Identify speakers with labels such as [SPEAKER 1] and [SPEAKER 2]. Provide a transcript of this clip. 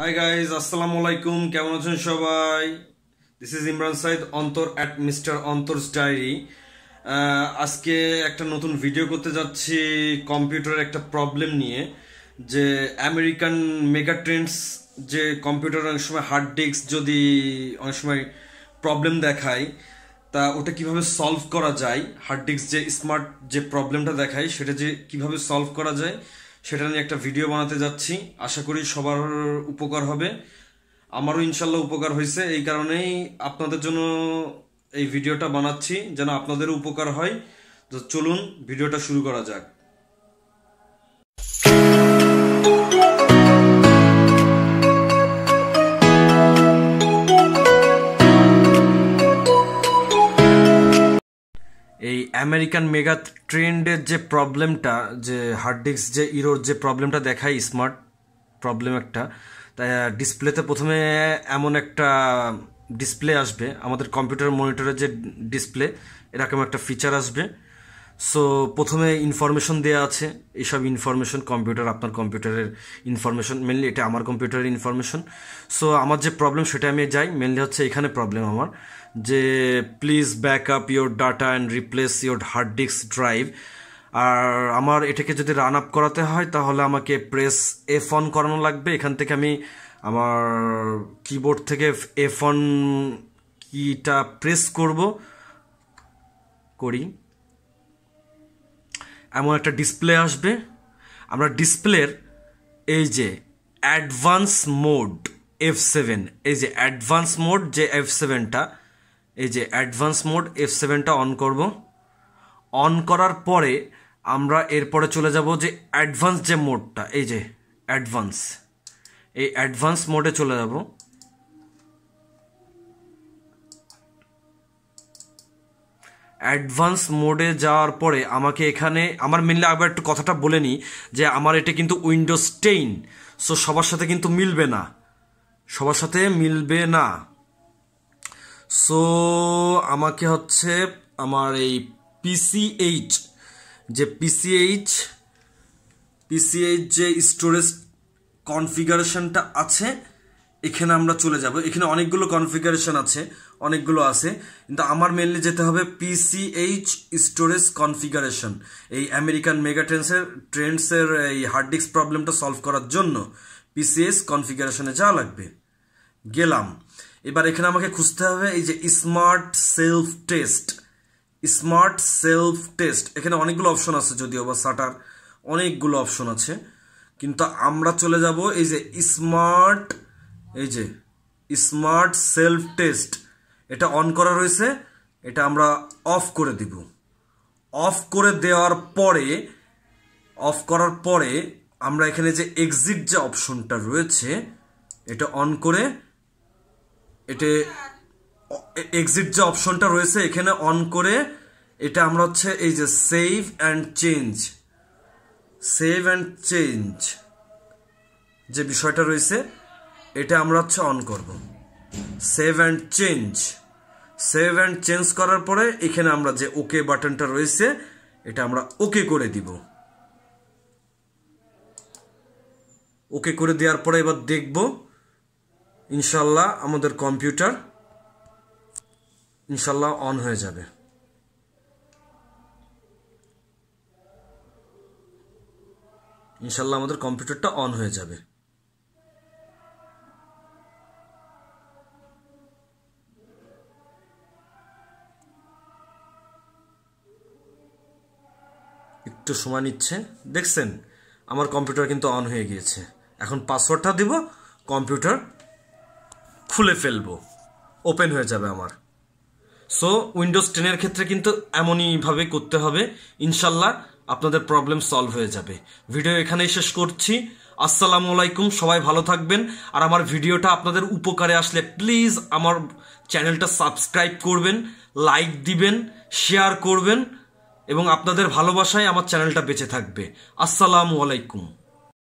[SPEAKER 1] hi guys আসসালামু আলাইকুম কেমন আছেন সবাই দিস ইজ ইমরান সাইদ অন্তর অ্যাট মিস্টার অন্তরস ডায়েরি আজকে একটা নতুন ভিডিও করতে যাচ্ছি কম্পিউটার একটা প্রবলেম নিয়ে যে আমেরিকান মেগা ট্রেন্ডস যে কম্পিউটার অনেক সময় হার্ড ডিস্ক যদি অনেক সময় প্রবলেম দেখায় তা ওটা কিভাবে সলভ করা যায় হার্ড ডিস্ক যে স্মার্ট যে প্রবলেমটা দেখায় সেটা যে কিভাবে সলভ করা যায় সেটা নিয়ে একটা ভিডিও বানাতে যাচ্ছি আশা করি সবার উপকার হবে আমারও ইনশাল্লাহ উপকার হয়েছে এই কারণেই আপনাদের জন্য এই ভিডিওটা বানাচ্ছি যেন আপনাদের উপকার হয় তো চলুন ভিডিওটা শুরু করা যাক আমেরিকান মেগা ট্রেন্ডের যে প্রবলেমটা যে হার্ড ডিস্ক যে ইরোর যে প্রবলেমটা দেখায় স্মার্ট প্রবলেম একটা তাই ডিসপ্লেতে প্রথমে এমন একটা ডিসপ্লে আসবে আমাদের কম্পিউটার মনিটরের যে ডিসপ্লে এরকম একটা ফিচার আসবে সো প্রথমে ইনফরমেশন দেওয়া আছে এইসব ইনফরমেশন কম্পিউটার আপনার কম্পিউটারের ইনফরমেশন মেনলি এটা আমার কম্পিউটারের ইনফরমেশন সো আমার যে প্রবলেম সেটা আমি যাই মেনলি হচ্ছে এখানে প্রবলেম আমার যে please back up your data and replace your hard disk drive আর আমার এটাকে যদি রান আপ করাতে হয় তাহলে আমাকে প্রেস এফ অন করানো লাগবে এখান থেকে আমি আমার কিবোর্ড থেকে এফ অন কিটা প্রেস করব করি এমন একটা ডিসপ্লে আসবে আমরা ডিসপ্লের এই যে অ্যাডভান্স মোড এফ সেভেন এই যে অ্যাডভান্স মোড যে এফ সেভেনটা এই যে অ্যাডভান্স মোড এফ সেভেনটা অন করব অন করার পরে আমরা এরপরে চলে যাব যে অ্যাডভান্স যে মোডটা এই যে অ্যাডভান্স এই অ্যাডভান্স মোডে চলে যাব অ্যাডভান্স মোডে যাওয়ার পরে আমাকে এখানে আমার মেনলি আবার একটু কথাটা বলে নিই যে আমার এটা কিন্তু উইন্ডোজ টেন সো সবার সাথে কিন্তু মিলবে না সবার সাথে মিলবে না সো আমাকে হচ্ছে আমার এই পিসিএইচ যে পিসিএইচ পিসিএইচ যে স্টোরেজ কনফিগারেশনটা আছে এখানে আমরা চলে যাব এখানে অনেকগুলো কনফিগারেশন আছে অনেকগুলো আছে কিন্তু আমার মেনলি যেতে হবে পিসিএইচ স্টোরেজ কনফিগারেশন এই আমেরিকান মেগাট্রেন্সের ট্রেন্ডসের এই হার্ড ডিস্ক প্রবলেমটা সলভ করার জন্য পিসিএস কনফিগারেশনে যাওয়া লাগবে গেলাম এবার এখানে আমাকে খুঁজতে হবে এই যে smart self test smart self test এখানে অনেকগুলো অপশন আছে যদিও বা সাটার অনেকগুলো অপশন আছে কিন্তু আমরা চলে যাব এই যে স্মার্ট এই যে স্মার্ট সেলফ টেস্ট এটা অন করা রয়েছে এটা আমরা অফ করে দিব অফ করে দেওয়ার পরে অফ করার পরে আমরা এখানে যে এক্সিট যে অপশনটা রয়েছে এটা অন করে এটে এক্সিট যে অপশনটা রয়েছে এখানে অন করে এটা আমরা হচ্ছে এই যে save and change save and change যে বিষয়টা রয়েছে এটা আমরা হচ্ছে অন করব save and change save and change করার পরে এখানে আমরা যে ওকে বাটনটা রয়েছে এটা আমরা ওকে করে দিব ওকে করে দেওয়ার পরে এবার দেখব ইনশাল্লাহ আমাদের কম্পিউটার ইনশাল্লাহ অন হয়ে যাবে ইনশাল্লাহ আমাদের কম্পিউটারটা অন হয়ে যাবে একটু সময় নিচ্ছে দেখছেন আমার কম্পিউটার কিন্তু অন হয়ে গিয়েছে এখন পাসওয়ার্ডটা দিব কম্পিউটার খুলে ফেলবো ওপেন হয়ে যাবে আমার সো উইন্ডোজ টেনের ক্ষেত্রে কিন্তু এমনইভাবে করতে হবে ইনশাল্লাহ আপনাদের প্রবলেম সলভ হয়ে যাবে ভিডিও এখানেই শেষ করছি আসসালামু আলাইকুম সবাই ভালো থাকবেন আর আমার ভিডিওটা আপনাদের উপকারে আসলে প্লিজ আমার চ্যানেলটা সাবস্ক্রাইব করবেন লাইক দিবেন শেয়ার করবেন এবং আপনাদের ভালোবাসায় আমার চ্যানেলটা বেঁচে থাকবে আসসালামু আলাইকুম